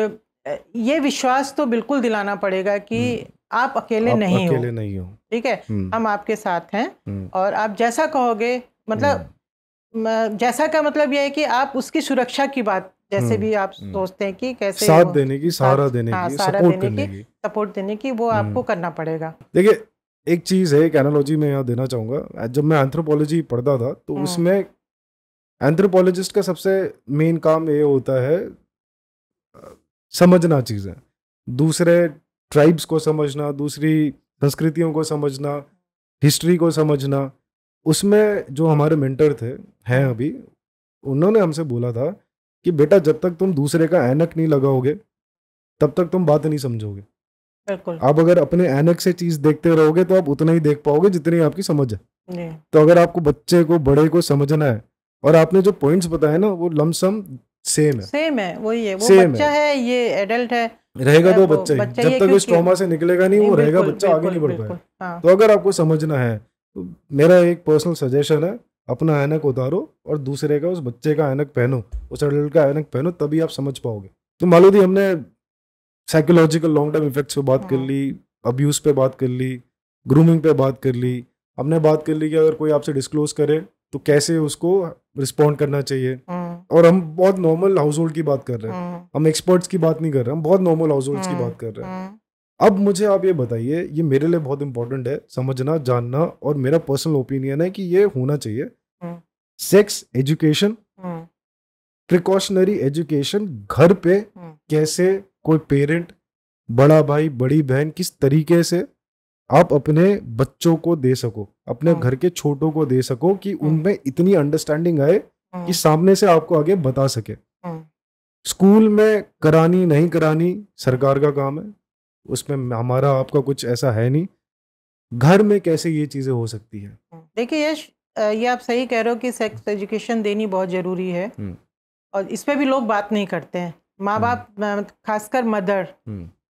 ये विश्वास तो बिल्कुल दिलाना पड़ेगा कि हम्म। आप अकेले आप नहीं अकेले हो नहीं हो ठीक है हम्म। हम आपके साथ हैं हम्म। और आप जैसा कहोगे मतलब जैसा का मतलब यह है कि आप उसकी सुरक्षा की बात जैसे भी आप सोचते हैं कि कैसे साथ देने की सहारा देने हाँ, की सपोर्ट देने की सपोर्ट देने की वो आपको करना पड़ेगा देखिए एक चीज है एक एनोलॉजी में यहाँ देना चाहूंगा जब मैं एंथ्रोपोलॉजी पढ़ता था तो उसमें एंथ्रोपोलॉजिस्ट का सबसे मेन काम ये होता है समझना चीज़ें दूसरे ट्राइब्स को समझना दूसरी संस्कृतियों को समझना हिस्ट्री को समझना उसमें जो हमारे मेंटर थे हैं अभी उन्होंने हमसे बोला था कि बेटा जब तक तुम दूसरे का एनक नहीं लगाओगे तब तक तुम बात नहीं समझोगे बिल्कुल आप अगर अपने एनक से चीज देखते रहोगे तो आप उतना ही देख पाओगे जितनी आपकी समझ है तो अगर आपको बच्चे को बड़े को समझना है और आपने जो पॉइंट्स बताए ना वो लमसम सेम है सेम है वही है वो सेम बच्चा है।, है ये एडल्ट है रहेगा तो बच्चा ही जब तक उस ट्रॉमा से निकलेगा नहीं, वो रहेगा बच्चा आगे नहीं बढ़ पाएगा हाँ। तो अगर आपको समझना है तो मेरा एक पर्सनल सजेशन है अपना ऐनक उतारो और दूसरे का उस बच्चे का ऐनक पहनो उस एडल्ट का ऐनक पहनो तभी आप समझ पाओगे तो मालूम थी हमने साइकोलॉजिकल लॉन्ग टर्म इफेक्ट्स पे बात कर ली अब्यूज़ पे बात कर ली ग्रूमिंग पे बात कर ली हमने बात कर ली कि अगर कोई आपसे डिस्क्लोज करे तो कैसे उसको रिस्पॉन्ड करना चाहिए हम्म। और हम बहुत नॉर्मल हाउस होल्ड की बात कर रहे हैं हम्म। हम एक्सपर्ट्स की बात नहीं कर रहे हम बहुत नॉर्मल हाउस होल्ड की हम्म, बात कर रहे हैं अब मुझे आप ये बताइए ये मेरे लिए बहुत इंपॉर्टेंट है समझना जानना और मेरा पर्सनल ओपिनियन है कि ये होना चाहिए सेक्स एजुकेशन प्रिकॉशनरी एजुकेशन घर पे कैसे कोई पेरेंट बड़ा भाई बड़ी बहन किस तरीके से आप अपने बच्चों को दे सको अपने हाँ। घर के छोटों को दे सको कि हाँ। उनमें इतनी अंडरस्टैंडिंग आए हाँ। कि सामने से आपको आगे बता सके स्कूल में करानी नहीं करानी सरकार का काम है उसमें हमारा आपका कुछ ऐसा है नहीं घर में कैसे ये चीज़ें हो सकती है देखिए यश ये आप सही कह रहे हो कि सेक्स एजुकेशन देनी बहुत ज़रूरी है और इस पर भी लोग बात नहीं करते हैं माँ बाप खासकर मदर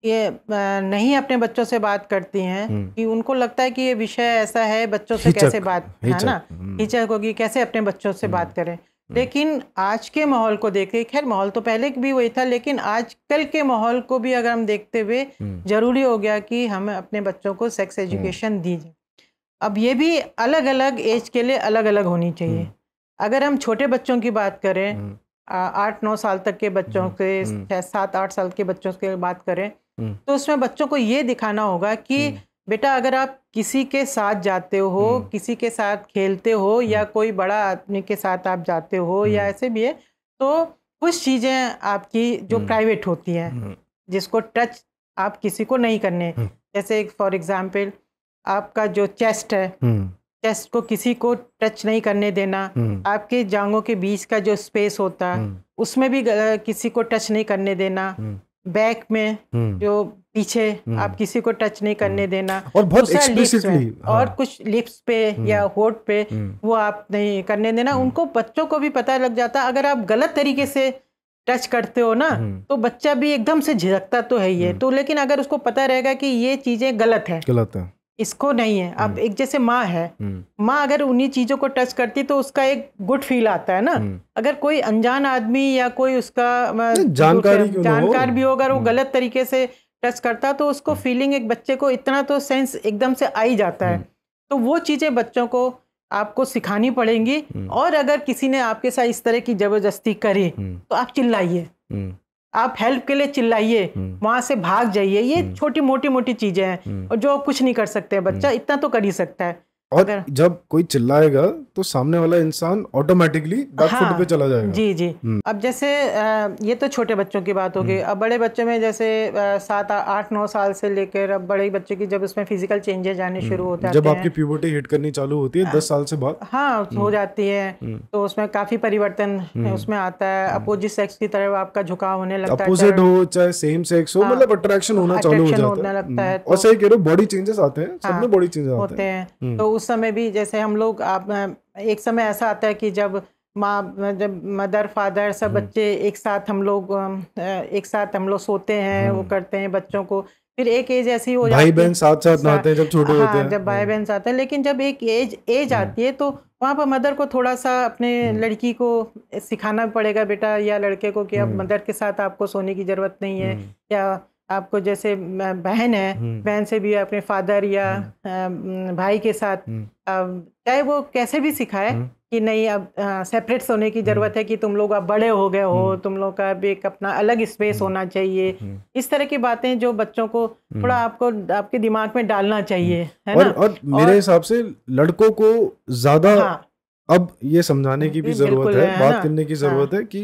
ये नहीं अपने बच्चों से बात करती हैं हम्म। कि उनको लगता है कि ये विषय ऐसा है बच्चों से कैसे बात है ना टीचर को कि कैसे अपने बच्चों से बात हम्म। करें हम्म। लेकिन आज के माहौल को देखें खैर माहौल तो पहले भी वही था लेकिन आजकल के माहौल को भी अगर हम देखते हुए जरूरी हो गया कि हम अपने बच्चों को सेक्स एजुकेशन दी जाए अब ये भी अलग अलग एज के लिए अलग अलग होनी चाहिए अगर हम छोटे बच्चों की बात करें आठ नौ साल तक के बच्चों से छः सात आठ साल के बच्चों के बात करें हम्म। तो उसमें बच्चों को ये दिखाना होगा कि हम्म। बेटा अगर आप किसी के साथ जाते हो हम्म। किसी के साथ खेलते हो या कोई बड़ा आदमी के साथ आप जाते हो या ऐसे भी है तो कुछ चीज़ें आपकी जो प्राइवेट होती हैं जिसको टच आप किसी को नहीं करने जैसे फॉर एग्ज़ाम्पल आपका जो चेस्ट है चेस्ट को किसी को टच नहीं करने देना आपके जांगों के बीच का जो स्पेस होता है उसमें भी किसी को टच नहीं करने देना बैक में हम्म। जो पीछे हम्म। आप किसी को टच नहीं करने हम्म। देना और बहुत एक्सप्लिसिटली हाँ। और कुछ लिप्स पे या होठ पे वो आप नहीं करने देना उनको बच्चों को भी पता लग जाता अगर आप गलत तरीके से टच करते हो ना तो बच्चा भी एकदम से झिझकता तो है ये तो लेकिन अगर उसको पता रहेगा कि ये चीजें गलत है गलत है इसको नहीं है अब हम्म। एक जैसे माँ है हम्म। माँ अगर उन्हीं चीजों को टच करती तो उसका एक गुड फील आता है ना हम्म। अगर कोई अनजान आदमी या कोई उसका जानकार जानकार भी हो अगर वो गलत तरीके से टच करता तो उसको फीलिंग एक बच्चे को इतना तो सेंस एकदम से आ ही जाता है तो वो चीजें बच्चों को आपको सिखानी पड़ेंगी और अगर किसी ने आपके साथ इस तरह की जबरदस्ती करी तो आप चिल्लाइए आप हेल्प के लिए चिल्लाइए हम्म। वहां से भाग जाइए ये हम्म। छोटी मोटी मोटी चीजें हैं हम्म। और जो कुछ नहीं कर सकते हैं बच्चा इतना तो कर ही सकता है और अगर... जब कोई चिल्लाएगा तो सामने वाला इंसान ऑटोमेटिकली बैक फुट पे चला जाएगा जी जी हम्म। अब जैसे ये तो छोटे बच्चों की बात होगी हम्म। अब बड़े बच्चों में जैसे सात आठ नौ साल से लेकर अब बड़े बच्चों की जब उसमें फिजिकल चेंजेस आने शुरू हम्म। होते हैं जब आपकी प्यूबर्टी हिट करनी चालू होती है दस साल से बाद हाँ हो जाती है तो उसमें काफी परिवर्तन उसमें आता है अपोजिट सेक्स की तरफ आपका झुकाव होने लगता है अपोजिट हो चाहे सेम सेक्स हो हाँ। मतलब अट्रैक्शन होना चालू हो जाता है और तो- सही कह रहे हो बॉडी चेंजेस आते हैं सब में बॉडी चेंजेस आते हैं तो उस समय भी जैसे हम लोग आप एक समय ऐसा आता है कि जब माँ जब मदर फादर सब हम्म। बच्चे एक साथ हम लोग एक साथ हम लोग सोते हैं वो हम्म। करते हैं बच्चों को फिर एक एज ऐसी हो भाई बहन साथ साथ नहाते हैं जब छोटे हाँ, होते हैं जब भाई हम्म। बहन साथ हैं लेकिन जब एक एज एज आती है तो वहाँ पर मदर को थोड़ा सा अपने लड़की को सिखाना पड़ेगा बेटा या लड़के को कि अब मदर के साथ आपको सोने की जरूरत नहीं है या आपको जैसे बहन है हम्म। बहन से भी अपने फादर या हम्म। भाई के साथ हम्म। चाहे वो कैसे भी सिखाए कि नहीं अब सेपरेट सोने की ज़रूरत है कि तुम लोग अब बड़े हो गए हो तुम लोग का भी एक अपना अलग स्पेस होना चाहिए इस तरह की बातें जो बच्चों को थोड़ा आपको आपके दिमाग में डालना चाहिए है और, ना और मेरे हिसाब से लड़कों को ज़्यादा हाँ, अब ये समझाने की भी, भी ज़रूरत है, है बात करने की हाँ। ज़रूरत है कि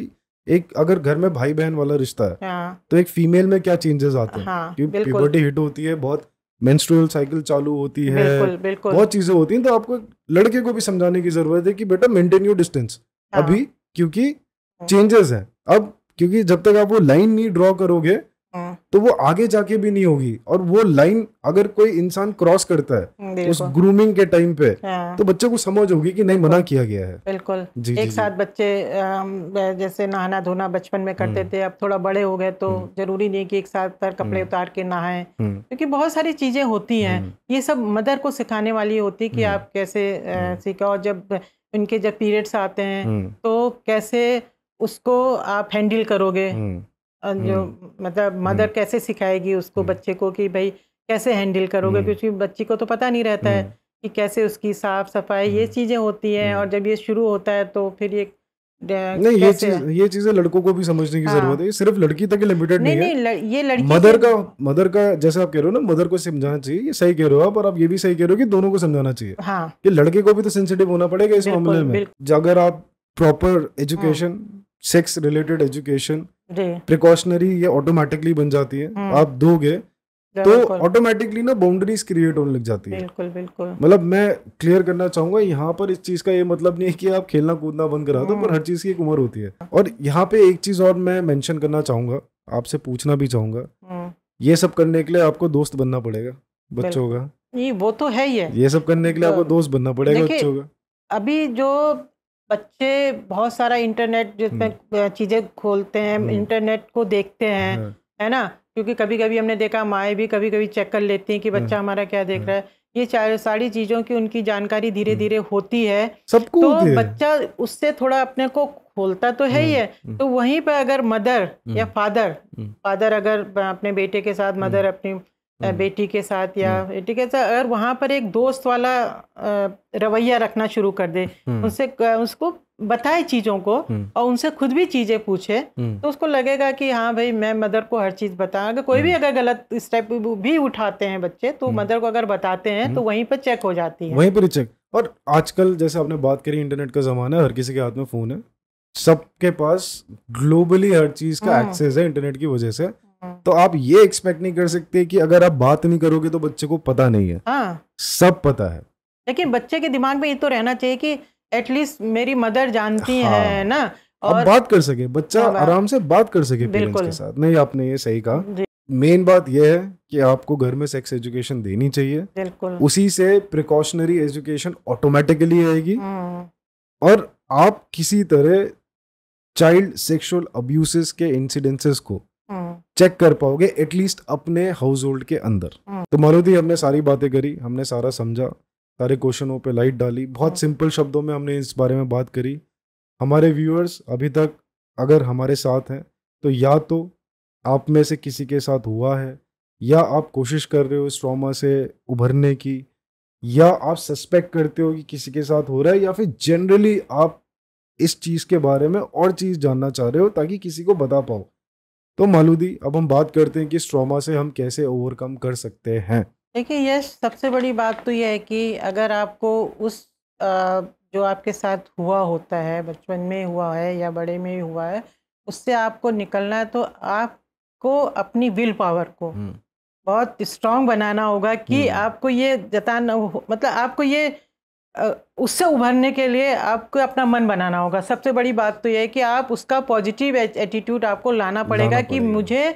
एक अगर घर में भाई बहन वाला रिश्ता है हाँ। तो एक फीमेल में क्या चेंजेस आते हैं हाँ, हिट होती है बहुत मेंस्ट्रुअल साइकिल चालू होती है बिल्कुल, बिल्कुल। बहुत चीजें होती हैं तो आपको लड़के को भी समझाने की जरूरत है कि बेटा मेंटेन योर डिस्टेंस अभी क्योंकि चेंजेस हाँ। है अब क्योंकि जब तक आप वो लाइन नहीं ड्रॉ करोगे हाँ। तो वो आगे जाके भी नहीं होगी और वो लाइन अगर कोई इंसान क्रॉस करता है उस ग्रूमिंग के टाइम पे हाँ। तो बच्चे को समझ होगी कि नहीं मना किया गया है बिल्कुल जी, एक जी, साथ जी. बच्चे जैसे नहाना धोना बचपन में करते हम्म। थे अब थोड़ा बड़े हो गए तो हम्म। जरूरी नहीं कि एक साथ हर कपड़े हम्म। उतार के नहाए क्योंकि बहुत सारी चीजें होती हैं ये सब मदर को सिखाने वाली होती है कि आप कैसे सीखा और जब उनके जब पीरियड्स आते हैं तो कैसे उसको आप हैंडल करोगे जो हम्म। मतलब मदर हम्म। कैसे सिखाएगी उसको हम्म। बच्चे को कि भाई कैसे हैंडल करोगे क्योंकि बच्ची को तो पता नहीं रहता है कि कैसे उसकी साफ सफाई ये चीज़ें होती हैं और जब ये शुरू होता है तो फिर ये नहीं ये चीज ये चीजें लड़कों को भी समझने की हाँ। जरूरत है सिर्फ लड़की तक लिमिटेड नहीं, नहीं, नहीं है ये लड़की मदर का मदर का जैसे आप कह रहे हो ना मदर को समझाना चाहिए ये सही कह रहे हो आप और आप ये भी सही कह रहे हो कि दोनों को समझाना चाहिए हाँ। कि लड़के को भी तो सेंसिटिव होना पड़ेगा इस मामले में अगर आप proper education sex related education precautionary ये ऑटोमेटिकली बन जाती है हम्म। आप दोगे तो ऑटोमेटिकली ना बाउंड्रीज क्रिएट होने लग जाती है बिल्कुल बिल्कुल मतलब मैं क्लियर करना चाहूंगा यहाँ पर इस चीज का ये मतलब नहीं है कि आप खेलना कूदना बंद करा दो पर हम्म। हर चीज की एक उम्र होती है और यहाँ पे एक चीज और मैं मेंशन करना चाहूंगा आपसे पूछना भी चाहूंगा हम्म। ये सब करने के लिए आपको दोस्त बनना पड़ेगा बच्चों का ये वो तो है ही है ये सब करने के लिए आपको तो दोस्त बनना पड़ेगा बच्चों का अभी जो बच्चे बहुत सारा इंटरनेट जिसमें हम्म। चीज़ें खोलते हैं इंटरनेट हम्म। को देखते हैं हम्म। है ना क्योंकि कभी कभी हमने देखा माए भी कभी कभी चेक कर लेती हैं कि बच्चा हमारा क्या देख रहा है ये सारी चीज़ों की उनकी जानकारी धीरे धीरे होती है तो बच्चा उससे थोड़ा अपने को खोलता तो है ही है तो वहीं पर अगर मदर या फादर फादर अगर अपने बेटे के साथ मदर अपनी हम्म। बेटी के साथ या हम्म। ठीक है तो अगर वहाँ पर एक दोस्त वाला रवैया रखना शुरू कर दे हम्म। उनसे उसको बताए चीज़ों को और उनसे खुद भी चीज़ें पूछे तो उसको लगेगा कि हाँ भाई मैं मदर को हर चीज़ बता अगर कोई भी अगर गलत स्टेप भी उठाते हैं बच्चे तो मदर को अगर बताते हैं तो वहीं पर चेक हो जाती है वहीं पर चेक और आजकल जैसे आपने बात करी इंटरनेट का ज़माना है हर किसी के हाथ में फ़ोन है सबके पास ग्लोबली हर चीज़ का हाँ। एक्सेस है इंटरनेट की वजह से तो आप ये एक्सपेक्ट नहीं कर सकते कि अगर आप बात नहीं करोगे तो बच्चे को पता नहीं है हाँ। सब पता है लेकिन बच्चे के दिमाग में ये तो रहना चाहिए कि एटलीस्ट मेरी मदर जानती हाँ। है ना और बात कर सके बच्चा आराम से बात कर सके पेरेंट्स के साथ नहीं आपने ये सही कहा मेन बात यह है कि आपको घर में सेक्स एजुकेशन देनी चाहिए उसी से प्रिकॉशनरी एजुकेशन ऑटोमेटिकली आएगी हम्म। और आप किसी तरह चाइल्ड सेक्सुअल अब्यूसेस के इंसिडेंसेस को चेक कर पाओगे एटलीस्ट अपने हाउस होल्ड के अंदर तो मारुति हमने सारी बातें करी हमने सारा समझा सारे क्वेश्चनों पे लाइट डाली बहुत सिंपल शब्दों में हमने इस बारे में बात करी हमारे व्यूअर्स अभी तक अगर हमारे साथ हैं तो या तो आप में से किसी के साथ हुआ है या आप कोशिश कर रहे हो इस ट्रामा से उभरने की या आप सस्पेक्ट करते हो कि किसी के साथ हो रहा है या फिर जनरली आप इस चीज़ के बारे में और चीज़ जानना चाह रहे हो ताकि किसी को बता पाओ तो मालूदी अब हम बात करते हैं कि इस ट्रॉमा से हम कैसे ओवरकम कर सकते हैं देखिए यश सबसे बड़ी बात तो यह है कि अगर आपको उस आ, जो आपके साथ हुआ होता है बचपन में हुआ है या बड़े में हुआ है उससे आपको निकलना है तो आपको अपनी विल पावर को हम्म। बहुत स्ट्रांग बनाना होगा कि हम्म। आपको ये जताना मतलब आपको ये उससे उभरने के लिए आपको अपना मन बनाना होगा सबसे बड़ी बात तो यह है कि आप उसका पॉजिटिव एटीट्यूड आपको लाना पड़ेगा कि मुझे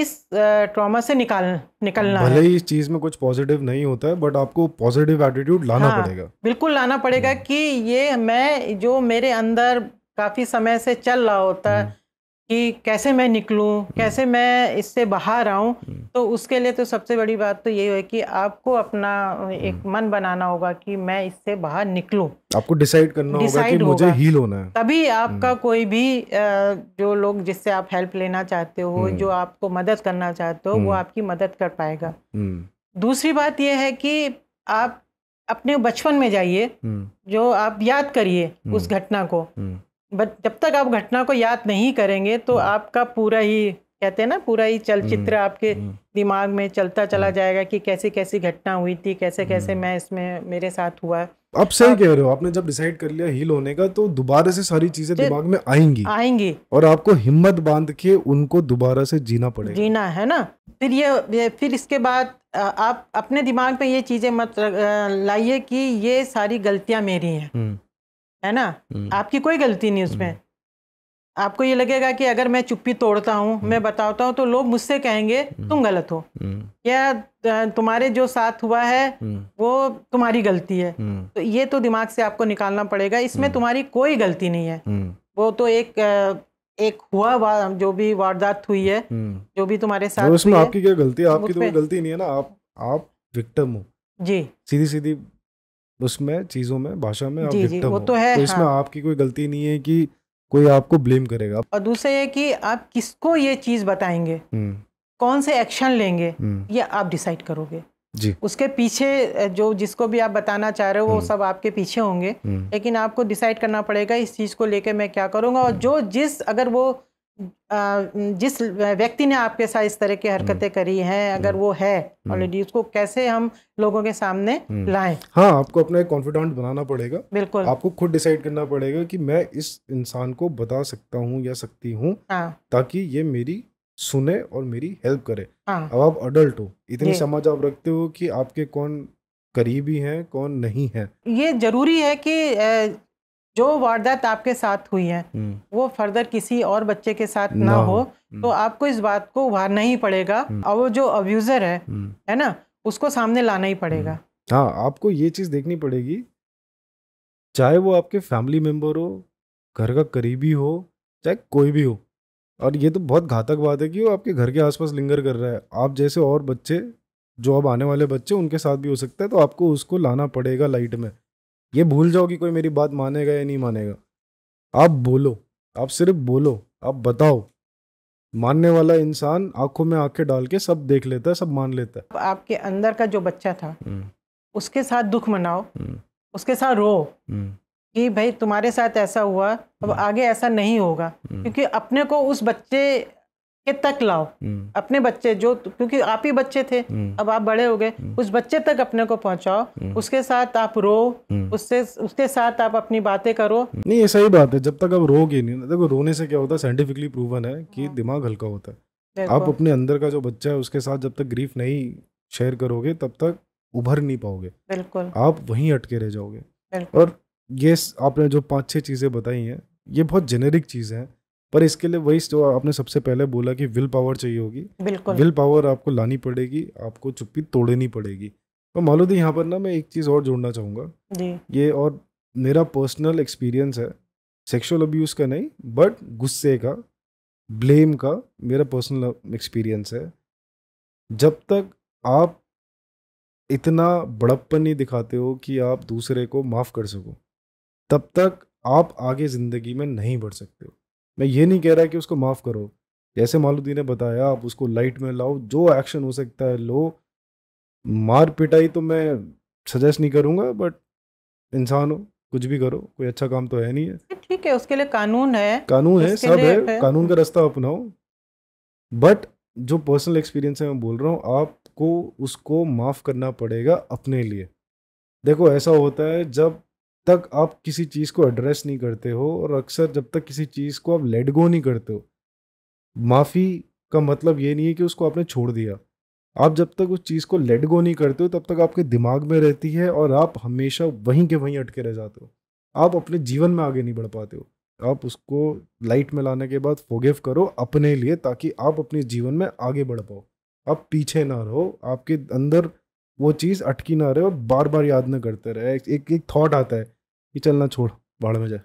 इस ट्रॉमा से निकाल निकलना भले ही इस चीज में कुछ पॉजिटिव नहीं होता है बट आपको पॉजिटिव एटीट्यूड लाना हाँ, पड़ेगा बिल्कुल लाना पड़ेगा हम्म। कि ये मैं जो मेरे अंदर काफी समय से चल रहा होता है हम्म। कि कैसे मैं निकलूं हम्म। कैसे मैं इससे बाहर आऊं हम्म। तो उसके लिए तो सबसे बड़ी बात तो यही है कि आपको अपना एक हम्म। मन बनाना होगा कि मैं इससे बाहर निकलूं आपको डिसाइड करना होगा कि मुझे होगा। हील होना है तभी आपका कोई भी जो लोग जिससे आप हेल्प लेना चाहते हो जो आपको मदद करना चाहते हो वो आपकी मदद कर पाएगा दूसरी बात यह है कि आप अपने बचपन में जाइए जो आप याद करिए उस घटना को बट जब तक आप घटना को याद नहीं करेंगे तो हम्म। आपका पूरा ही कहते हैं ना पूरा ही चलचित्र हम्म, आपके हम्म। दिमाग में चलता चला जाएगा कि कैसी कैसी घटना हुई थी कैसे कैसे मैं इसमें मेरे साथ हुआ आप सही कह रहे हो आपने जब डिसाइड कर लिया हील होने का तो दोबारा से सारी चीजें दिमाग में आएंगी आएंगी और आपको हिम्मत बांध के उनको दोबारा से जीना पड़ेगा जीना है ना फिर ये फिर इसके बाद आप अपने दिमाग में ये चीजें मत लाइए कि ये सारी गलतियां मेरी हैं है ना हम्म। आपकी कोई गलती नहीं उसमें हम्म। आपको ये लगेगा कि अगर मैं चुप्पी तोड़ता हूँ हम्म। मैं बताता हूँ तो लोग मुझसे कहेंगे तुम गलत हो या तुम्हारे जो साथ हुआ है वो तुम्हारी गलती है तो ये तो दिमाग से आपको निकालना पड़ेगा इसमें तुम्हारी कोई गलती नहीं है वो तो एक एक हुआ जो भी वारदात हुई है जो भी तुम्हारे साथ उसमें आपकी क्या गलती है आपकी तो गलती नहीं है ना आप आप विक्टिम हो जी सीधी सीधी उसमें चीज़ों में भाषा में आप जी, जी, वो तो है तो इसमें हाँ। आपकी कोई गलती नहीं है कि कोई आपको ब्लेम करेगा और दूसरा ये कि आप किसको ये चीज़ बताएंगे हम्म। कौन से एक्शन लेंगे हम्म। ये आप डिसाइड करोगे जी उसके पीछे जो जिसको भी आप बताना चाह रहे हो वो हम्म। सब आपके पीछे होंगे लेकिन आपको डिसाइड करना पड़ेगा इस चीज़ को लेके मैं क्या करूँगा और जो जिस अगर वो जिस व्यक्ति ने आपके साथ इस तरह की हरकतें हम्म। करी हैं अगर हम्म। वो है ऑलरेडी हम्म। उसको कैसे हम लोगों के सामने लाएं हाँ आपको अपना एक कॉन्फिडेंट बनाना पड़ेगा बिल्कुल आपको खुद डिसाइड करना पड़ेगा कि मैं इस इंसान को बता सकता हूँ या सकती हूँ हाँ। ताकि ये मेरी सुने और मेरी हेल्प करे हाँ। अब आप अडल्ट हो इतनी समझ आप रखते हो कि आपके कौन करीबी हैं कौन नहीं है ये जरूरी है कि जो वारदात आपके साथ हुई है हम्म। वो फर्दर किसी और बच्चे के साथ ना हो हम्म। तो आपको इस बात को उभारना ही पड़ेगा हम्म। और वो जो अब्यूज़र है है ना उसको सामने लाना ही पड़ेगा हाँ आपको ये चीज़ देखनी पड़ेगी चाहे वो आपके फैमिली मेंबर हो घर का करीबी हो चाहे कोई भी हो और ये तो बहुत घातक बात है कि वो आपके घर के आसपास लिंगर कर रहा है आप जैसे और बच्चे जो अब आने वाले बच्चे उनके साथ भी हो सकता है तो आपको उसको लाना पड़ेगा लाइट में ये भूल जाओ कि कोई मेरी बात मानेगा या नहीं मानेगा आप बोलो आप सिर्फ बोलो आप बताओ मानने वाला इंसान आंखों में आंखें डाल के सब देख लेता है सब मान लेता है आपके अंदर का जो बच्चा था हम्म। उसके साथ दुख मनाओ हम्म। उसके साथ रो हम्म। कि भाई तुम्हारे साथ ऐसा हुआ अब आगे ऐसा नहीं होगा क्योंकि अपने को उस बच्चे के तक लाओ हम्म। अपने बच्चे जो क्योंकि आप ही बच्चे थे हम्म। अब आप बड़े हो गए हम्म। उस बच्चे तक अपने को पहुंचाओ उसके साथ आप रो उससे उसके साथ आप अपनी बातें करो नहीं ये सही बात है जब तक आप रोगे नहीं देखो रोने से क्या होता है साइंटिफिकली प्रूवन है कि हाँ। दिमाग हल्का होता है आप अपने अंदर का जो बच्चा है उसके साथ जब तक ग्रीफ नहीं शेयर करोगे तब तक उभर नहीं पाओगे बिल्कुल आप वहीं अटके रह जाओगे और ये आपने जो पांच छह चीज़ें बताई हैं ये बहुत जेनेरिक चीज़ें हैं पर इसके लिए वही जो आपने सबसे पहले बोला कि विल पावर चाहिए होगी बिल्कुल विल पावर आपको लानी पड़ेगी आपको चुप्पी तोड़नी पड़ेगी तो मालूदी यहाँ पर ना मैं एक चीज़ और जोड़ना चाहूँगा ये और मेरा पर्सनल एक्सपीरियंस है सेक्सुअल अब्यूज़ का नहीं बट गुस्से का ब्लेम का मेरा पर्सनल एक्सपीरियंस है जब तक आप इतना बड़प्पन नहीं दिखाते हो कि आप दूसरे को माफ़ कर सको तब तक आप आगे ज़िंदगी में नहीं बढ़ सकते हो मैं ये नहीं कह रहा कि उसको माफ़ करो जैसे मालुद्दीन ने बताया आप उसको लाइट में लाओ जो एक्शन हो सकता है लो मार पिटाई तो मैं सजेस्ट नहीं करूँगा बट इंसान हो कुछ भी करो कोई अच्छा काम तो है नहीं है ठीक है उसके लिए कानून है कानून है सब है, है कानून का रास्ता अपनाओ बट जो पर्सनल एक्सपीरियंस है मैं बोल रहा हूँ आपको उसको माफ़ करना पड़ेगा अपने लिए देखो ऐसा होता है जब तक आप किसी चीज़ को एड्रेस नहीं करते हो और अक्सर जब तक किसी चीज़ को आप लेट गो नहीं करते हो माफ़ी का मतलब ये नहीं है कि उसको आपने छोड़ दिया आप जब तक उस चीज़ को लेट गो नहीं करते हो तब तक आपके दिमाग में रहती है और आप हमेशा वहीं के वहीं अटके रह जाते हो आप अपने जीवन में आगे नहीं बढ़ पाते हो आप उसको लाइट में लाने के बाद फोगेफ करो अपने लिए ताकि आप अपने जीवन में आगे बढ़ पाओ आप पीछे ना रहो आपके अंदर वो चीज़ अटकी ना रहे और बार बार याद ना करते रहे एक एक थॉट आता है कि चलना छोड़ बाढ़ में जाए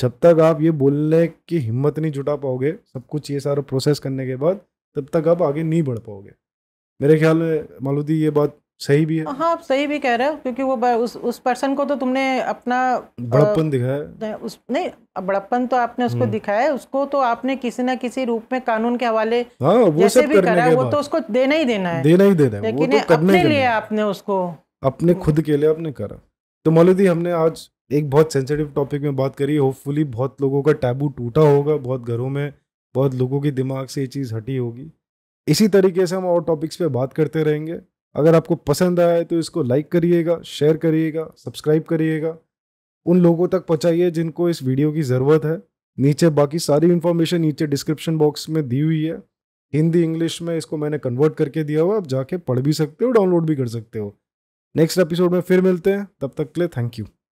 जब तक आप ये बोलने की हिम्मत नहीं जुटा पाओगे सब कुछ ये सारा प्रोसेस करने के बाद तब तक आप आगे नहीं बढ़ पाओगे मेरे ख्याल में मालूदी ये बात सही भी है हाँ आप सही भी कह रहे हो क्योंकि वो उस उस पर्सन को तो तुमने अपना बड़प्पन दिखाया उस नहीं बड़प्पन तो आपने उसको हम्म। दिखाया उसको तो आपने किसी ना किसी रूप में कानून के हवाले हाँ, वो जैसे भी करा वो तो उसको देना ही देना है देना ही देना है लेकिन वो तो अपने लिए आपने उसको अपने खुद के लिए आपने करा तो मौलवी हमने आज एक बहुत सेंसिटिव टॉपिक में बात करी होपफुली बहुत लोगों का टैबू टूटा होगा बहुत घरों में बहुत लोगों के दिमाग से ये चीज़ हटी होगी इसी तरीके से हम और टॉपिक्स पे बात करते रहेंगे अगर आपको पसंद आया है तो इसको लाइक करिएगा शेयर करिएगा सब्सक्राइब करिएगा उन लोगों तक पहुँचाइए जिनको इस वीडियो की ज़रूरत है नीचे बाकी सारी इन्फॉर्मेशन नीचे डिस्क्रिप्शन बॉक्स में दी हुई है हिंदी इंग्लिश में इसको मैंने कन्वर्ट करके दिया हुआ आप जाके पढ़ भी सकते हो डाउनलोड भी कर सकते हो नेक्स्ट एपिसोड में फिर मिलते हैं तब तक के लिए थैंक यू